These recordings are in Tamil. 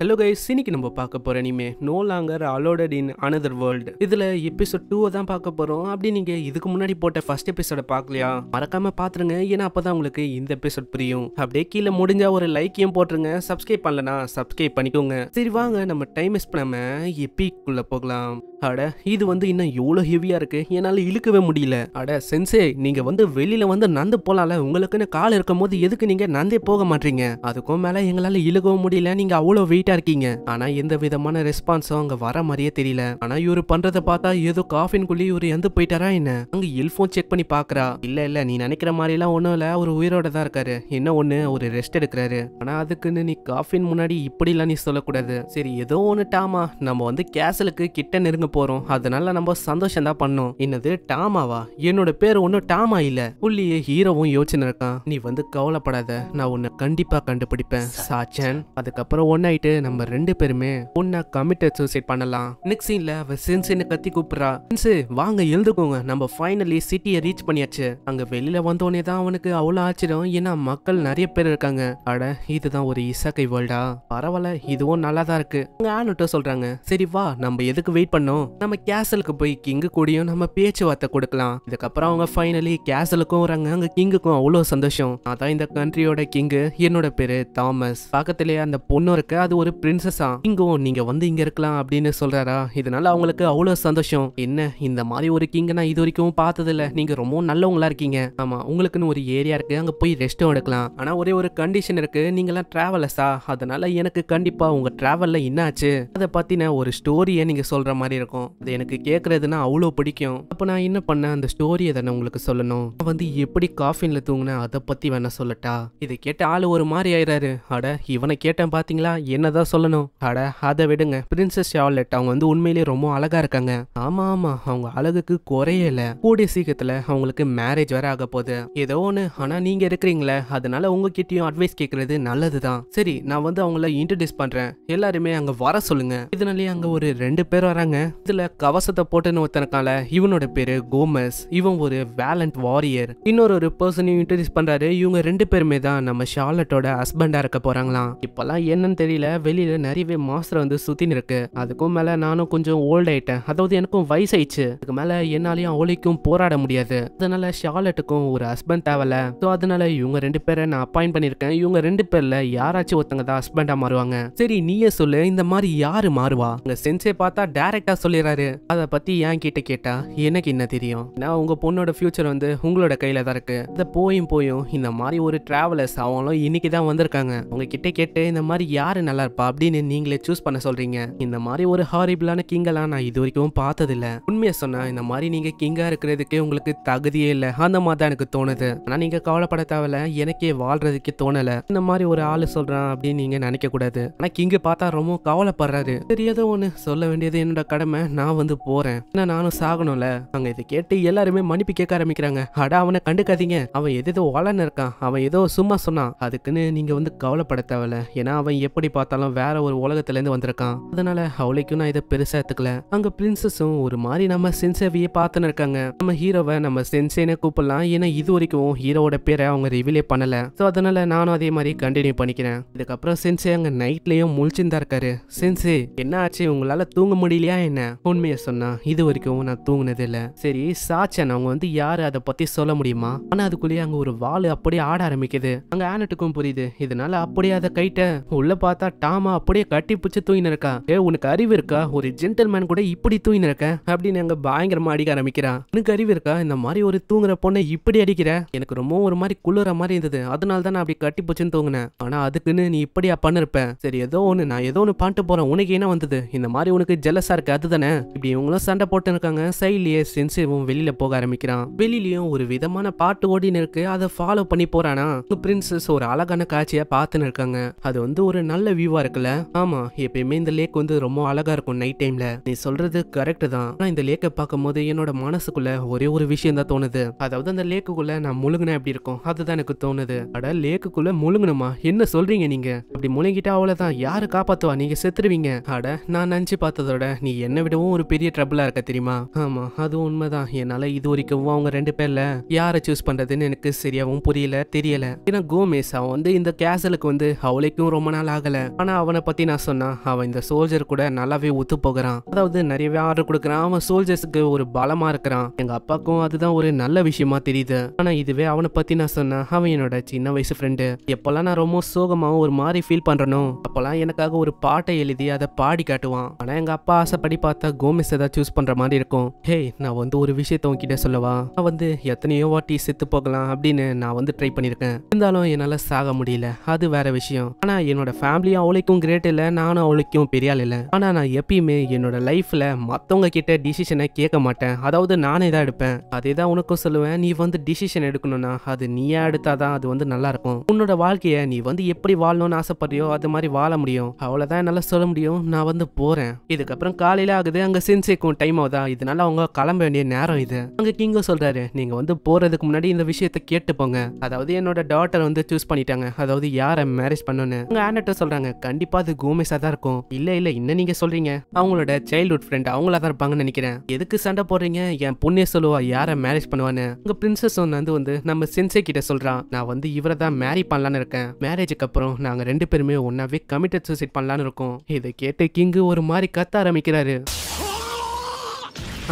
ஹலோ கைஸ் இன்னைக்கு நம்ம பார்க்க போற இனிமே no longer allotted in another world இதுல எபிசோட் டூவை தான் பார்க்க போறோம் அப்படி நீங்க இதுக்கு முன்னாடி போட்ட ஃபர்ஸ்ட் எபிசோட பார்க்கலையா மறக்காம பாத்துருங்க ஏன்னா அப்பதான் உங்களுக்கு இந்த எபிசோட் புரியும் அப்படியே கீழே முடிஞ்சால் ஒரு லைக்கையும் போட்டுருங்க சப்ஸ்கிரைப் பண்ணலனா சப்ஸ்கிரைப் பண்ணிக்கோங்க சரி வாங்க நம்ம டைம் மிஸ் பண்ணாம எப்பிக்குள்ள போகலாம் அட இது வந்து இன்னும் எவ்வளோ ஹெவியாக இருக்குது என்னால் இழுக்கவே முடியல அட சென்சே நீங்கள் வந்து வெளியில் வந்து நந்து போகலாம்ல உங்களுக்குன்னு கால் இருக்கும் போது எதுக்கு நீங்கள் நந்தே போக மாட்டீங்க அதுக்கும் மேலே எங்களால் இழுக்கவும் முடியல நீங்கள் அவ்வளோ வெயிட் போயிட்டா இருக்கீங்க ஆனா எந்த விதமான ரெஸ்பான்ஸும் அங்க வர மாதிரியே தெரியல ஆனா இவரு பண்றத பார்த்தா ஏதோ காஃபின் குள்ளி இவரு எந்த போயிட்டாரா என்ன அங்க எல்ஃபோன் செக் பண்ணி பாக்குறா இல்ல இல்ல நீ நினைக்கிற மாதிரி எல்லாம் ஒண்ணும் இல்ல அவர் உயிரோட தான் இருக்காரு என்ன ஒண்ணு அவரு ரெஸ்ட் எடுக்கிறாரு ஆனா அதுக்குன்னு நீ காஃபின் முன்னாடி இப்படி எல்லாம் நீ சொல்லக்கூடாது சரி ஏதோ ஒண்ணு டாமா நம்ம வந்து கேசலுக்கு கிட்ட நெருங்க போறோம் அதனால நம்ம சந்தோஷம் தான் பண்ணும் என்னது டாமாவா என்னோட பேர் ஒன்னும் டாமா இல்ல புள்ளியே ஹீரோவும் யோசனை இருக்கான் நீ வந்து கவலைப்படாத நான் உன்னை கண்டிப்பா கண்டுபிடிப்பேன் சாச்சன் அதுக்கப்புறம் ஒன்னாயிட்டு நம்ம ரெண்டு பேருமே பொண்ணா கமிட்டட் சூசைட் பண்ணலாம் நெக்ஸ்ட் சீன்ல அவ சின்சின்னு கத்தி கூப்பிடுறா சின்சு வாங்க எழுதுக்கோங்க நம்ம ஃபைனலி சிட்டியை ரீச் பண்ணியாச்சு அங்க வெளியில வந்தோடனே தான் அவனுக்கு அவ்வளோ ஆச்சரியம் ஏன்னா மக்கள் நிறைய பேர் இருக்காங்க அட இதுதான் ஒரு இசக்கை வேர்ல்டா பரவாயில்ல இதுவும் நல்லா தான் இருக்கு அங்க ஆனுட்ட சொல்றாங்க சரி வா நம்ம எதுக்கு வெயிட் பண்ணோம் நம்ம கேசலுக்கு போய் கிங்கு கூடயும் நம்ம பேச்சுவார்த்தை கொடுக்கலாம் இதுக்கப்புறம் அவங்க ஃபைனலி கேசலுக்கும் வராங்க அங்க கிங்குக்கும் அவ்வளோ சந்தோஷம் அதான் இந்த கண்ட்ரியோட கிங்கு என்னோட பேரு தாமஸ் பக்கத்திலேயே அந்த பொண்ணு இருக்கு அது ஒரு ஒரு பிரின்சஸா கிங்கோ நீங்க வந்து இங்க இருக்கலாம் அப்படின்னு சொல்றாரா இதனால அவங்களுக்கு அவ்வளவு சந்தோஷம் என்ன இந்த மாதிரி ஒரு கிங்க நான் இது வரைக்கும் பார்த்தது இல்ல நீங்க ரொம்ப நல்லவங்களா இருக்கீங்க ஆமா உங்களுக்குன்னு ஒரு ஏரியா இருக்கு அங்க போய் ரெஸ்டும் எடுக்கலாம் ஆனா ஒரே ஒரு கண்டிஷன் இருக்கு எல்லாம் டிராவலர்ஸா அதனால எனக்கு கண்டிப்பா உங்க டிராவல்ல என்ன ஆச்சு அதை பத்தின ஒரு ஸ்டோரியை நீங்க சொல்ற மாதிரி இருக்கும் அது எனக்கு கேட்கறதுன்னா அவ்வளவு பிடிக்கும் அப்ப நான் என்ன பண்ண அந்த ஸ்டோரியை தானே உங்களுக்கு சொல்லணும் வந்து எப்படி காஃபின்ல தூங்கினேன் அதை பத்தி வேணா சொல்லட்டா இதை கேட்ட ஆள் ஒரு மாதிரி ஆயிடுறாரு அட இவனை கேட்டேன் பாத்தீங்களா என்னதான் தான் சொல்லணும் அட அதை விடுங்க பிரின்சஸ் ஷார்லெட் அவங்க வந்து உண்மையிலேயே ரொம்ப அழகா இருக்காங்க ஆமா ஆமா அவங்க அழகுக்கு குறையல கூடிய சீக்கிரத்துல அவங்களுக்கு மேரேஜ் வேற ஆக போகுது ஏதோ ஒண்ணு ஆனா நீங்க இருக்கிறீங்களே அதனால உங்ககிட்டயும் அட்வைஸ் கேட்கறது நல்லதுதான் சரி நான் வந்து அவங்கள இன்ட்ரடியூஸ் பண்றேன் எல்லாருமே அங்க வர சொல்லுங்க இதனாலேயே அங்க ஒரு ரெண்டு பேர் வராங்க இதுல கவசத்தை போட்டுன்னு ஒருத்தனக்கால இவனோட பேரு கோமஸ் இவன் ஒரு வேலண்ட் வாரியர் இன்னொரு ஒரு பர்சனையும் இன்ட்ரடியூஸ் பண்றாரு இவங்க ரெண்டு பேருமே தான் நம்ம ஷார்லட்டோட ஹஸ்பண்டா இருக்க போறாங்களாம் இப்பெல்லாம் என்னன்னு தெரியல வெளியில் நிறையவே மாஸ்டர் வந்து சுற்றின்னு இருக்கு அதுக்கும் மேலே நானும் கொஞ்சம் ஓல்ட் ஆயிட்டேன் அதாவது எனக்கும் வயசாயிடுச்சு அதுக்கு மேலே என்னாலையும் அவளைக்கும் போராட முடியாது அதனால ஷாலட்டுக்கும் ஒரு ஹஸ்பண்ட் தேவையில்ல ஸோ அதனால இவங்க ரெண்டு பேரை நான் அப்பாயிண்ட் பண்ணியிருக்கேன் இவங்க ரெண்டு பேரில் யாராச்சும் ஒருத்தங்க தான் ஹஸ்பண்டாக மாறுவாங்க சரி நீயே சொல்லு இந்த மாதிரி யாரு மாறுவா உங்க சென்சே பார்த்தா டைரக்டா சொல்லிடுறாரு அதை பத்தி ஏன் கிட்ட கேட்டா எனக்கு என்ன தெரியும் நான் உங்க பொண்ணோட ஃபியூச்சர் வந்து உங்களோட கையில தான் இருக்கு அதை போயும் போயும் இந்த மாதிரி ஒரு டிராவலர்ஸ் அவங்களும் இன்னைக்கு தான் வந்திருக்காங்க உங்ககிட்ட கேட்டு இந்த மாதிரி யாரு நல்லா இருப்பா அப்படின்னு நீங்களே சூஸ் பண்ண சொல்றீங்க இந்த மாதிரி ஒரு ஹாரிபிளான கிங்கெல்லாம் நான் இது வரைக்கும் பார்த்ததில்ல உண்மையை சொன்னா இந்த மாதிரி நீங்க கிங்கா இருக்கிறதுக்கே உங்களுக்கு தகுதியே இல்ல அந்த மாதிரி தான் எனக்கு தோணுது ஆனா நீங்க கவலைப்பட தேவையில்ல எனக்கே வாழ்றதுக்கு தோணல இந்த மாதிரி ஒரு ஆளு சொல்றான் அப்படின்னு நீங்க நினைக்க கூடாது ஆனா கிங்க பார்த்தா ரொம்ப கவலைப்படுறாரு தெரியாத ஒண்ணு சொல்ல வேண்டியது என்னோட கடமை நான் வந்து போறேன் ஏன்னா நானும் சாகணும்ல அங்க இதை கேட்டு எல்லாருமே மன்னிப்பு கேட்க ஆரம்பிக்கிறாங்க அடா அவனை கண்டுக்காதீங்க அவன் எதோ வளர்ந்து இருக்கான் அவன் ஏதோ சும்மா சொன்னான் அதுக்குன்னு நீங்க வந்து கவலைப்பட தேவையில்ல ஏன்னா அவன் எப்படி பார்த்தாலும் பார்த்தாலும் வேற ஒரு இருந்து வந்திருக்கான் அதனால அவளைக்கும் நான் இதை பெருசா எடுத்துக்கல அங்க பிரின்சஸும் ஒரு மாதிரி நம்ம சென்சேவியே பார்த்துன்னு இருக்காங்க நம்ம ஹீரோவை நம்ம சென்சேனே கூப்பிடலாம் ஏன்னா இது வரைக்கும் ஹீரோவோட பேரை அவங்க ரிவீலே பண்ணல ஸோ அதனால நானும் அதே மாதிரி கண்டினியூ பண்ணிக்கிறேன் இதுக்கப்புறம் சென்சே அங்க நைட்லயும் முழிச்சிருந்தா இருக்காரு சென்சே என்ன ஆச்சு உங்களால தூங்க முடியலையா என்ன உண்மையை சொன்னா இது வரைக்கும் நான் தூங்கினது இல்ல சரி சாச்சன் அவங்க வந்து யாரு அதை பத்தி சொல்ல முடியுமா ஆனா அதுக்குள்ளேயே அங்க ஒரு வாழ் அப்படியே ஆட ஆரம்பிக்குது அங்க ஆனட்டுக்கும் புரியுது இதனால அப்படியே அதை கைட்ட உள்ள பார்த்தா டாமா அப்படியே கட்டி பிடிச்சி தூயின்னு இருக்கான் ஏ உனக்கு அறிவு இருக்கா ஒரு ஜென்டல்மேன் கூட இப்படி தூயின்னு இருக்க அப்படின்னு அங்க பயங்கரமா அடிக்க ஆரம்பிக்கிறான் உனக்கு அறிவு இருக்கா இந்த மாதிரி ஒரு தூங்குற பொண்ணை இப்படி அடிக்கிற எனக்கு ரொம்ப ஒரு மாதிரி குளிர மாதிரி இருந்தது அதனால தான் நான் அப்படி கட்டி பிடிச்சின்னு தூங்கினேன் ஆனா அதுக்குன்னு நீ இப்படியா பண்ணிருப்ப சரி ஏதோ ஒண்ணு நான் ஏதோ ஒன்னு பாட்டு போறேன் உனக்கு என்ன வந்தது இந்த மாதிரி உனக்கு ஜெலஸா இருக்கு அதுதானே இப்படி இவங்களும் சண்டை போட்டு இருக்காங்க சைட்லயே சென்சிவும் வெளியில போக ஆரம்பிக்கிறான் வெளியிலயும் ஒரு விதமான பாட்டு ஓடின்னு இருக்கு அதை ஃபாலோ பண்ணி போறானா பிரின்சஸ் ஒரு அழகான காட்சியா பாத்துன்னு இருக்காங்க அது வந்து ஒரு நல்ல வியூ ப்ளூவா இருக்குல்ல ஆமா எப்பயுமே இந்த லேக் வந்து ரொம்ப அழகா இருக்கும் நைட் டைம்ல நீ சொல்றது கரெக்ட் தான் இந்த லேக்கை பார்க்கும் போது என்னோட மனசுக்குள்ள ஒரே ஒரு விஷயம் தான் தோணுது அதாவது அந்த லேக்குக்குள்ள நான் முழுங்கினா எப்படி இருக்கும் அதுதான் எனக்கு தோணுது அட லேக்குக்குள்ள முழுங்கணுமா என்ன சொல்றீங்க நீங்க அப்படி முழுங்கிட்டா அவ்வளவுதான் யாரு காப்பாத்துவா நீங்க செத்துருவீங்க அட நான் நினைச்சு பார்த்ததோட நீ என்னை விடவும் ஒரு பெரிய ட்ரபிளா இருக்க தெரியுமா ஆமா அது உண்மைதான் என்னால இது வரைக்கும் அவங்க ரெண்டு பேர்ல யாரை சூஸ் பண்றதுன்னு எனக்கு சரியாவும் புரியல தெரியல ஏன்னா கோமேஸ் அவன் வந்து இந்த கேசலுக்கு வந்து அவளைக்கும் ரொம்ப நாள் ஆகல ஆனா ஆனால் அவனை பற்றி நான் சொன்னா அவன் இந்த சோல்ஜர் கூட நல்லாவே ஒத்து போகிறான் அதாவது நிறையவே ஆர்டர் கொடுக்குறான் அவன் சோல்ஜர்ஸுக்கு ஒரு பலமாக இருக்கிறான் எங்கள் அப்பாவுக்கும் அதுதான் ஒரு நல்ல விஷயமா தெரியுது ஆனால் இதுவே அவனை பற்றி நான் சொன்னேன் அவன் என்னோட சின்ன வயசு ஃப்ரெண்டு எப்போல்லாம் நான் ரொம்ப சோகமாகவும் ஒரு மாதிரி ஃபீல் பண்ணுறனோ அப்போல்லாம் எனக்காக ஒரு பாட்டை எழுதி அதை பாடி காட்டுவான் ஆனால் எங்கள் அப்பா ஆசைப்படி பார்த்தா கோமிஸ் ஏதாவது சூஸ் பண்ணுற மாதிரி இருக்கும் ஹே நான் வந்து ஒரு விஷயத்த உங்ககிட்ட சொல்லவா நான் வந்து எத்தனையோ வாட்டி செத்து போகலாம் அப்படின்னு நான் வந்து ட்ரை பண்ணியிருக்கேன் இருந்தாலும் என்னால் சாக முடியல அது வேற விஷயம் ஆனால் என்னோட ஃபேமிலியும் அவ்வளோ அவளுக்கும் கிரேட் இல்லை நானும் அவளுக்கும் பெரிய ஆள் இல்லை ஆனால் நான் எப்பயுமே என்னோட லைஃப்பில் மற்றவங்க கிட்ட டிசிஷனை கேட்க மாட்டேன் அதாவது நானே தான் எடுப்பேன் அதே தான் உனக்கும் சொல்லுவேன் நீ வந்து டிசிஷன் எடுக்கணும்னா அது நீயா எடுத்தாதான் அது வந்து நல்லா இருக்கும் உன்னோட வாழ்க்கையை நீ வந்து எப்படி வாழணும்னு ஆசைப்படுறியோ அது மாதிரி வாழ முடியும் அவ்வளோதான் என்னால் சொல்ல முடியும் நான் வந்து போகிறேன் இதுக்கப்புறம் காலையில் ஆகுது அங்கே சின்சேக்கும் டைம் ஆகுதா இதனால அவங்க கிளம்ப வேண்டிய நேரம் இது அங்கே கிங்கும் சொல்கிறாரு நீங்கள் வந்து போகிறதுக்கு முன்னாடி இந்த விஷயத்தை கேட்டுப்போங்க அதாவது என்னோட டாட்டர் வந்து சூஸ் பண்ணிட்டாங்க அதாவது யாரை மேரேஜ் பண்ணணும்னு அங்கே ஆனட்டோ சொல்கிறாங்க கண்டிப்பா அது கோமேஸா தான் இருக்கும் இல்ல இல்ல என்ன நீங்க சொல்றீங்க அவங்களோட சைல்ட்ஹுட் ஃப்ரெண்ட் அவங்களா தான் இருப்பாங்கன்னு நினைக்கிறேன் எதுக்கு சண்டை போடுறீங்க என் பொண்ணே சொல்லுவா யார மேரேஜ் பண்ணுவான்னு உங்க பிரின்சஸ் வந்து வந்து நம்ம சென்சே கிட்ட சொல்றான் நான் வந்து இவரை தான் மேரி பண்ணலான்னு இருக்கேன் மேரேஜுக்கு அப்புறம் நாங்க ரெண்டு பேருமே ஒன்னாவே கமிட்டட் சூசைட் பண்ணலான்னு இருக்கோம் இதை கேட்டு கிங்கு ஒரு மாதிரி கத்த ஆரம்பிக்கிறாரு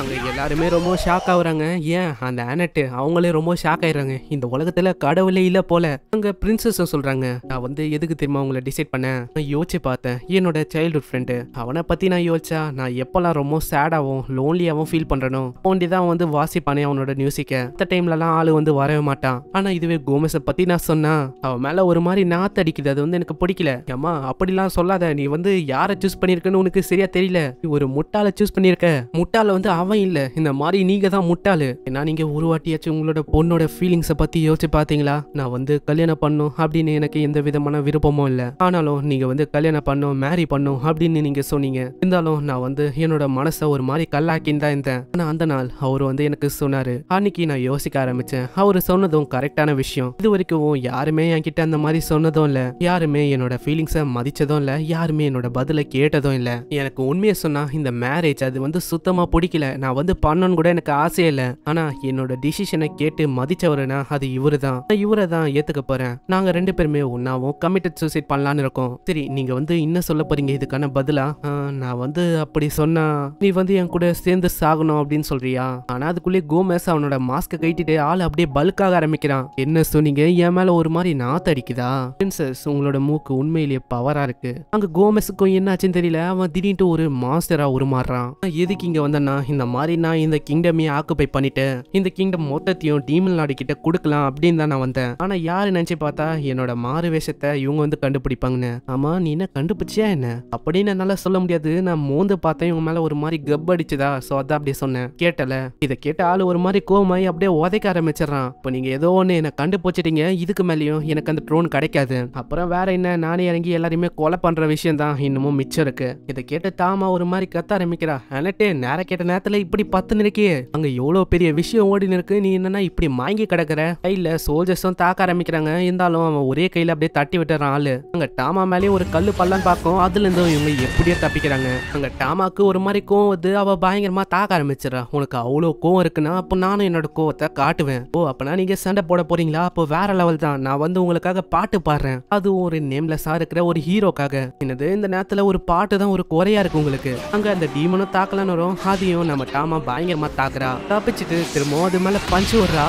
அங்கே எல்லாருமே ரொம்ப ஷாக் ஆகுறாங்க ஏன் அந்த ஆனட்டு அவங்களே ரொம்ப ஷாக் ஆயிடுறாங்க இந்த உலகத்தில் கடவுளே இல்லை போல அங்க பிரின்சஸ் சொல்கிறாங்க நான் வந்து எதுக்கு தெரியுமா அவங்கள டிசைட் பண்ணேன் நான் யோசிச்சு பார்த்தேன் என்னோட சைல்டுஹுட் ஃப்ரெண்டு அவனை பற்றி நான் யோசிச்சா நான் எப்போல்லாம் ரொம்ப சேடாகவும் லோன்லியாகவும் ஃபீல் பண்ணுறனோ போண்டிதான் தான் வந்து வாசிப்பானே அவனோட மியூசிக்கை அந்த டைம்லலாம் ஆள் வந்து வரவே மாட்டான் ஆனால் இதுவே கோமஸை பற்றி நான் சொன்னா அவன் மேலே ஒரு மாதிரி நாத்து அடிக்குது அது வந்து எனக்கு பிடிக்கல ஏம்மா அப்படிலாம் சொல்லாத நீ வந்து யாரை சூஸ் பண்ணியிருக்கன்னு உனக்கு சரியா தெரியல ஒரு முட்டால சூஸ் பண்ணியிருக்க முட்டால வந்து அவன் இல்லை இந்த மாதிரி நீங்கள் தான் முட்டாளு ஏன்னா நீங்கள் ஒரு வாட்டியாச்சும் உங்களோட பொண்ணோட ஃபீலிங்ஸை பற்றி யோசிச்சு பார்த்தீங்களா நான் வந்து கல்யாணம் பண்ணும் அப்படின்னு எனக்கு எந்த விதமான விருப்பமும் இல்லை ஆனாலும் நீங்கள் வந்து கல்யாணம் பண்ணும் மேரி பண்ணும் அப்படின்னு நீங்கள் சொன்னீங்க இருந்தாலும் நான் வந்து என்னோட மனசை ஒரு மாதிரி கல்லாக்கின்னு தான் இருந்தேன் ஆனால் அந்த நாள் அவர் வந்து எனக்கு சொன்னார் அன்னைக்கு நான் யோசிக்க ஆரம்பித்தேன் அவர் சொன்னதும் கரெக்டான விஷயம் இது வரைக்கும் யாருமே என்கிட்ட அந்த மாதிரி சொன்னதும் இல்லை யாருமே என்னோட ஃபீலிங்ஸை மதித்ததும் இல்லை யாருமே என்னோட பதிலை கேட்டதும் இல்லை எனக்கு உண்மையை சொன்னால் இந்த மேரேஜ் அது வந்து சுத்தமாக பிடிக்கல நான் வந்து பண்ணணும்னு கூட எனக்கு ஆசையே இல்லை ஆனால் என்னோட டிசிஷனை கேட்டு மதிச்சவருனா அது இவரு தான் இவரை தான் ஏத்துக்க போறேன் நாங்கள் ரெண்டு பேருமே ஒன்றாவும் கமிட்டட் சூசைட் பண்ணலான்னு இருக்கோம் சரி நீங்கள் வந்து இன்னும் சொல்ல போகிறீங்க இதுக்கான பதிலாக நான் வந்து அப்படி சொன்னா நீ வந்து என் கூட சேர்ந்து சாகணும் அப்படின்னு சொல்றியா ஆனால் அதுக்குள்ளேயே கோமேஸ் அவனோட மாஸ்க்கை கட்டிட்டு ஆள் அப்படியே பல்காக ஆரம்பிக்கிறான் என்ன சொன்னீங்க என் மேலே ஒரு மாதிரி நாத்த அடிக்குதா பிரின்சஸ் உங்களோட மூக்கு உண்மையிலேயே பவராக இருக்கு அங்கே கோமேஸுக்கும் என்னாச்சுன்னு தெரியல அவன் திடீர்னு ஒரு மாஸ்டராக உருமாறுறான் எதுக்கு இங்கே வந்தனா இந்த இந்த மாதிரி நான் இந்த கிங்டமையே ஆக்குபை பண்ணிட்டு இந்த கிங்டம் மொத்தத்தையும் டீமில் நாடு கிட்ட கொடுக்கலாம் அப்படின்னு தான் நான் வந்தேன் ஆனா யாரு நினைச்சு பார்த்தா என்னோட மாறு வேஷத்தை இவங்க வந்து கண்டுபிடிப்பாங்கன்னு ஆமா நீ என்ன கண்டுபிடிச்சியா என்ன அப்படின்னு என்னால சொல்ல முடியாது நான் மோந்து பார்த்தேன் இவங்க மேல ஒரு மாதிரி கப் அடிச்சுதா சோ அதான் அப்படியே சொன்னேன் கேட்டல இதை கேட்ட ஆள் ஒரு மாதிரி கோமாயி அப்படியே உதைக்க ஆரம்பிச்சிடறான் இப்போ நீங்க ஏதோ ஒன்று என்ன கண்டுபிடிச்சிட்டீங்க இதுக்கு மேலேயும் எனக்கு அந்த ட்ரோன் கிடைக்காது அப்புறம் வேற என்ன நானே இறங்கி எல்லாரையுமே கொலை பண்ற விஷயம் தான் இன்னமும் மிச்சம் இருக்கு இதை கேட்டு தாமா ஒரு மாதிரி கத்த ஆரம்பிக்கிறா அனட்டு நேரம் கேட்ட நேரத்துல இப்படி பத்து நிற்கே அங்க எவ்வளவு பெரிய விஷயம் ஓடி நிற்கு நீ என்னன்னா இப்படி மாங்கி கிடக்குற கையில சோல்ஜர்ஸும் தாக்க ஆரம்பிக்கிறாங்க இருந்தாலும் அவன் ஒரே கையில அப்படியே தட்டி விட்டுறான் ஆளு அங்க டாமா மேலேயும் ஒரு கல்லு பள்ளம் பார்க்கும் அதுல இருந்து இவங்க எப்படியோ தப்பிக்கிறாங்க அங்க டாமாக்கு ஒரு மாதிரி கோவம் வந்து அவ பயங்கரமா தாக்க ஆரம்பிச்சிடறா உனக்கு அவ்வளோ கோவம் இருக்குன்னா அப்போ நானும் என்னோட கோவத்தை காட்டுவேன் ஓ அப்பனா நீங்க சண்டை போட போறீங்களா அப்போ வேற லெவல் தான் நான் வந்து உங்களுக்காக பாட்டு பாடுறேன் அதுவும் ஒரு நேம்லெஸ்ஸா இருக்கிற ஒரு ஹீரோக்காக என்னது இந்த நேரத்துல ஒரு பாட்டு தான் ஒரு குறையா இருக்கு உங்களுக்கு அங்க அந்த டீமனும் தாக்கலன்னு வரும் அதையும் நம்ம டாமா பயங்கரமா தாக்குறா தப்பிச்சுட்டு திரும்பவும் அது மேல பஞ்சு விடுறா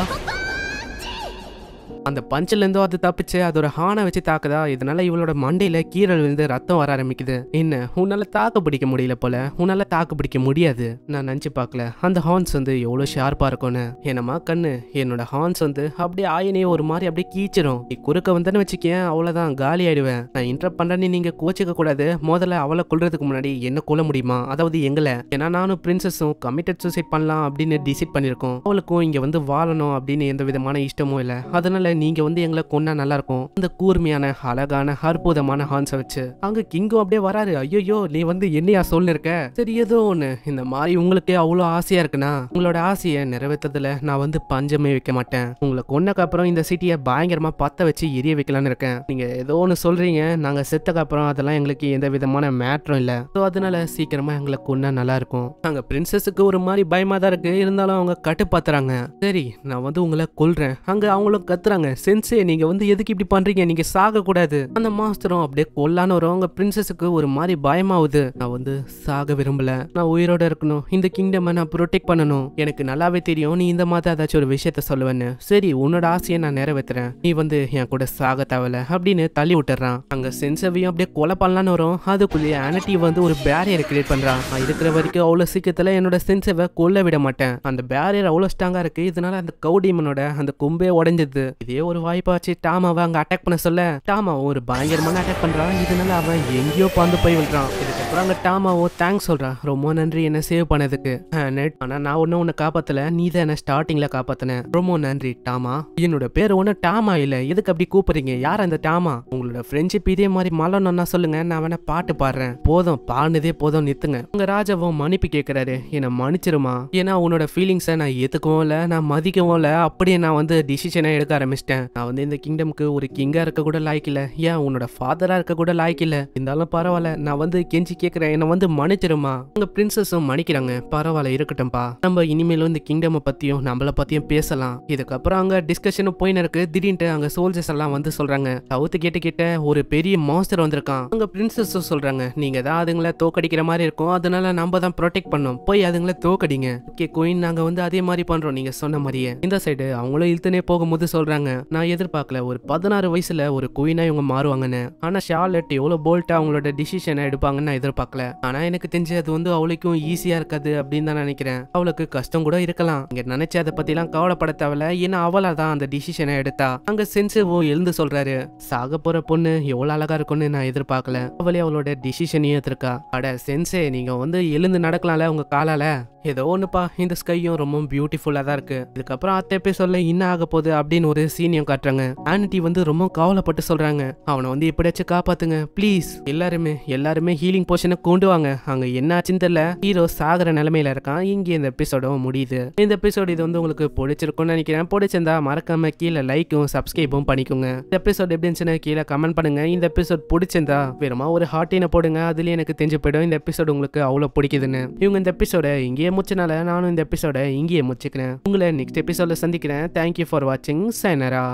அந்த பஞ்சிலேருந்தோ அது தப்பிச்சு அதோட ஹானை வச்சு தாக்குதா இதனால இவளோட மண்டையில கீரல் விழுந்து ரத்தம் வர ஆரம்பிக்குது என்ன உன்னால தாக்கு பிடிக்க முடியல போல உன்னால தாக்கு பிடிக்க முடியாது நான் நினச்சி பார்க்கல அந்த ஹார்ன்ஸ் வந்து எவ்வளோ ஷார்ப்பாக இருக்கும்னு என்னம்மா கண்ணு என்னோட ஹார்ன்ஸ் வந்து அப்படியே ஆயினே ஒரு மாதிரி அப்படியே கீச்சிரும் நீ குறுக்க வந்தேன்னு வச்சுக்கேன் அவ்வளோதான் காலி ஆயிடுவேன் நான் இன்டர் பண்றேன்னு நீங்க கோச்சிக்க கூடாது முதல்ல அவளை கொள்றதுக்கு முன்னாடி என்ன கொல்ல முடியுமா அதாவது எங்களை ஏன்னா நானும் பிரின்சஸும் கமிட்டட் சூசைட் பண்ணலாம் அப்படின்னு டிசைட் பண்ணியிருக்கோம் அவளுக்கும் இங்கே வந்து வாழணும் அப்படின்னு எந்த விதமான இஷ்டமும் இல்லை அதனால நீங்கள் வந்து எங்களை கொன்னா நல்லாயிருக்கும் அந்த கூர்மையான அழகான அற்புதமான ஹான்ஸை வச்சு அங்க கிங்கும் அப்படியே வராரு ஐயோ நீ வந்து என்னையா சொல்லிருக்க சரி ஏதோ ஒண்ணு இந்த மாதிரி உங்களுக்கு அவ்வளோ ஆசையாக இருக்குன்னா உங்களோட ஆசையை நிறைவேற்றதுல நான் வந்து பஞ்சமே வைக்க மாட்டேன் உங்களை கொன்னக்கு அப்புறம் இந்த சிட்டியை பயங்கரமாக பற்ற வச்சு எரிய வைக்கலான்னு இருக்கேன் நீங்கள் ஏதோ ஒன்று சொல்றீங்க நாங்கள் செத்தக்கு அப்புறம் அதெல்லாம் எங்களுக்கு எந்த விதமான மேட்டரும் இல்லை ஸோ அதனால சீக்கிரமா எங்களை கொன்னா நல்லாயிருக்கும் அங்க பிரின்சஸுக்கு ஒரு மாதிரி பயமாக தான் இருக்கு இருந்தாலும் அவங்க கட்டுப்பாத்துறாங்க சரி நான் வந்து உங்களை கொல்றேன் அங்கே அவங்களும் கத்துறாங்க சென்சே நீங்கள் வந்து எதுக்கு இப்படி பண்ணுறீங்க நீங்கள் சாகக்கூடாது அந்த மாஸ்டரும் அப்படியே கொல்லான வரவங்க பிரின்சஸுக்கு ஒரு மாதிரி பயமாவுது நான் வந்து சாக விரும்பல நான் உயிரோட இருக்கணும் இந்த கிங்டமை நான் ப்ரொடெக்ட் பண்ணணும் எனக்கு நல்லாவே தெரியும் நீ இந்த மாதிரி ஏதாச்சும் ஒரு விஷயத்த சொல்லுவேன்னு சரி உன்னோட ஆசையை நான் நிறைவேற்றுறேன் நீ வந்து என் கூட சாக தேவையில்ல அப்படின்னு தள்ளி விட்டுறான் அங்க சென்சவையும் அப்படியே கொலை பண்ணலான்னு வரும் அதுக்குள்ளேயே ஆனட்டி வந்து ஒரு பேரியர் கிரியேட் பண்றான் நான் இருக்கிற வரைக்கும் அவ்வளவு சீக்கிரத்துல என்னோட சென்சவை கொல்ல விட மாட்டேன் அந்த பேரியர் அவ்வளவு ஸ்ட்ராங்கா இருக்கு இதனால அந்த கவுடிமனோட அந்த கும்பே உடைஞ்சது இதே ஒரு வாய்ப்பாச்சு டாமாவை அங்கே அங்க அட்டாக் பண்ண சொல்ல டாமா ஒரு பயங்கரமான அட்டாக் பண்றான் இதனால அவன் எங்கேயோ பாந்து போய் விழுறான் அப்புறம் அங்கே டாமாவோ தேங்க்ஸ் சொல்கிறான் ரொம்ப நன்றி என்னை சேவ் பண்ணதுக்கு நெட் ஆனால் நான் ஒன்றும் உன்னை காப்பாற்றல நீ தான் என்ன ஸ்டார்டிங்கில் காப்பாற்றினேன் ரொம்ப நன்றி டாமா என்னோட பேர் ஒன்றும் டாமா இல்லை எதுக்கு அப்படி கூப்பிட்றீங்க யார் அந்த டாமா உங்களோட ஃப்ரெண்ட்ஷிப் இதே மாதிரி மலணும்னா சொல்லுங்க நான் வேணா பாட்டு பாடுறேன் போதும் பாடினதே போதும் நிறுத்துங்க உங்கள் ராஜாவும் மன்னிப்பு கேட்குறாரு என்னை மன்னிச்சிருமா ஏன்னா உன்னோட ஃபீலிங்ஸை நான் ஏற்றுக்கவும் இல்லை நான் மதிக்கவும் இல்லை அப்படியே நான் வந்து டிசிஷனை எடுக்க ஆரம்பிச்சிட்டேன் நான் வந்து இந்த கிங்டமுக்கு ஒரு கிங்காக இருக்க கூட லாய்க்கில்லை ஏன் உன்னோட ஃபாதராக இருக்க கூட லாய்க்கில்லை இருந்தாலும் பரவாயில்ல நான் வந்து கெஞ்சி கேட்குறேன் என்னை வந்து மன்னிச்சிருமா அவங்க பிரின்சஸும் மன்னிக்கிறாங்க பரவாயில்ல இருக்கட்டும்ப்பா நம்ம இனிமேலும் இந்த கிங்டமை பற்றியும் நம்மளை பற்றியும் பேசலாம் இதுக்கப்புறம் அங்கே டிஸ்கஷனும் போயின்னு இருக்கு திடீர்னு அங்கே சோல்ஜர்ஸ் எல்லாம் வந்து சொல்கிறாங்க சவுத்து கேட்டு கிட்ட ஒரு பெரிய மாஸ்டர் வந்திருக்கான் அங்கே பிரின்சஸும் சொல்கிறாங்க நீங்கள் தான் அதுங்களை தோக்கடிக்கிற மாதிரி இருக்கும் அதனால நம்ம தான் ப்ரொடெக்ட் பண்ணோம் போய் அதுங்களை தோக்கடிங்க ஓகே கோயின் நாங்கள் வந்து அதே மாதிரி பண்ணுறோம் நீங்கள் சொன்ன மாதிரியே இந்த சைடு அவங்களும் இழுத்துனே போகும்போது சொல்கிறாங்க நான் எதிர்பார்க்கல ஒரு பதினாறு வயசில் ஒரு குயினாக இவங்க மாறுவாங்கன்னு ஆனால் ஷார்லெட் எவ்வளோ போல்ட்டாக அவங்களோட டிசிஷனை எடுப்பாங்கன்னு நான் எதிர்பார்க்கல ஆனா எனக்கு தெரிஞ்சு அது வந்து அவளுக்கும் ஈஸியா இருக்காது அப்படின்னு தான் நினைக்கிறேன் அவளுக்கு கஷ்டம் கூட இருக்கலாம் இங்க நினைச்சு அதை பத்தி எல்லாம் கவலைப்பட தேவையில்ல ஏன்னா அவளா தான் அந்த டிசிஷனை எடுத்தா அங்க சென்சுவோ எழுந்து சொல்றாரு சாக போற பொண்ணு எவ்வளவு அழகா இருக்கும்னு நான் எதிர்பார்க்கல அவளே அவளோட டிசிஷனையும் எதிர்க்கா அட சென்சே நீங்க வந்து எழுந்து நடக்கலாம்ல உங்க காலால ஏதோ ஒண்ணுப்பா இந்த ஸ்கையும் ரொம்ப பியூட்டிஃபுல்லா தான் இருக்கு இதுக்கப்புறம் அத்தை போய் சொல்ல என்ன ஆக போகுது அப்படின்னு ஒரு சீனியம் காட்டுறாங்க ஆனிட்டி வந்து ரொம்ப கவலைப்பட்டு சொல்றாங்க அவனை வந்து எப்படியாச்சும் காப்பாத்துங்க ப்ளீஸ் எல்லாருமே எல்லாருமே ஹீலிங் போய் எமோஷனை கொண்டுவாங்க அங்கே என்னாச்சுன்னு தெரியல ஹீரோ சாகிற நிலமையில இருக்கான் இங்கே இந்த எபிசோடும் முடியுது இந்த எபிசோடு இது வந்து உங்களுக்கு பிடிச்சிருக்கும்னு நினைக்கிறேன் பிடிச்சிருந்தா மறக்காம கீழே லைக்கும் சப்ஸ்கிரைபும் பண்ணிக்கோங்க இந்த எபிசோட் எப்படி இருந்துச்சு கீழே கமெண்ட் பண்ணுங்க இந்த எபிசோட் பிடிச்சிருந்தா வெறுமா ஒரு ஹார்டினை போடுங்க அதுலேயே எனக்கு தெரிஞ்சு போயிடும் இந்த எபிசோடு உங்களுக்கு அவ்வளோ பிடிக்குதுன்னு இவங்க இந்த எபிசோட இங்கேயே முடிச்சனால நானும் இந்த எபிசோட இங்கேயே முடிச்சுக்கிறேன் உங்களை நெக்ஸ்ட் எபிசோட சந்திக்கிறேன் தேங்க்யூ ஃபார் வாட்சிங் சைனரா